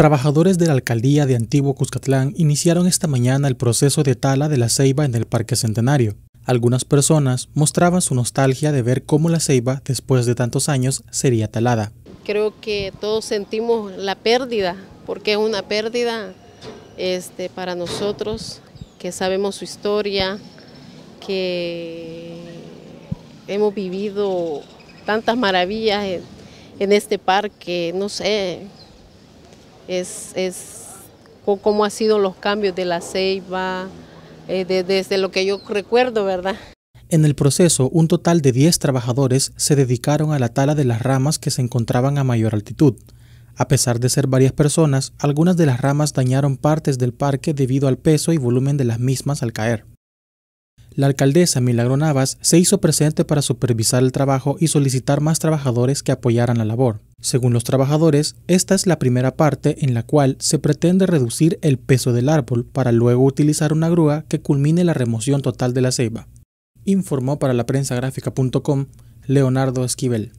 Trabajadores de la alcaldía de Antiguo Cuscatlán iniciaron esta mañana el proceso de tala de la ceiba en el Parque Centenario. Algunas personas mostraban su nostalgia de ver cómo la ceiba, después de tantos años, sería talada. Creo que todos sentimos la pérdida, porque es una pérdida este, para nosotros, que sabemos su historia, que hemos vivido tantas maravillas en este parque, no sé, es, es cómo han sido los cambios de la ceiba, eh, desde lo que yo recuerdo, ¿verdad? En el proceso, un total de 10 trabajadores se dedicaron a la tala de las ramas que se encontraban a mayor altitud. A pesar de ser varias personas, algunas de las ramas dañaron partes del parque debido al peso y volumen de las mismas al caer. La alcaldesa Milagro Navas se hizo presente para supervisar el trabajo y solicitar más trabajadores que apoyaran la labor. Según los trabajadores, esta es la primera parte en la cual se pretende reducir el peso del árbol para luego utilizar una grúa que culmine la remoción total de la ceiba, informó para la prensa gráfica.com Leonardo Esquivel.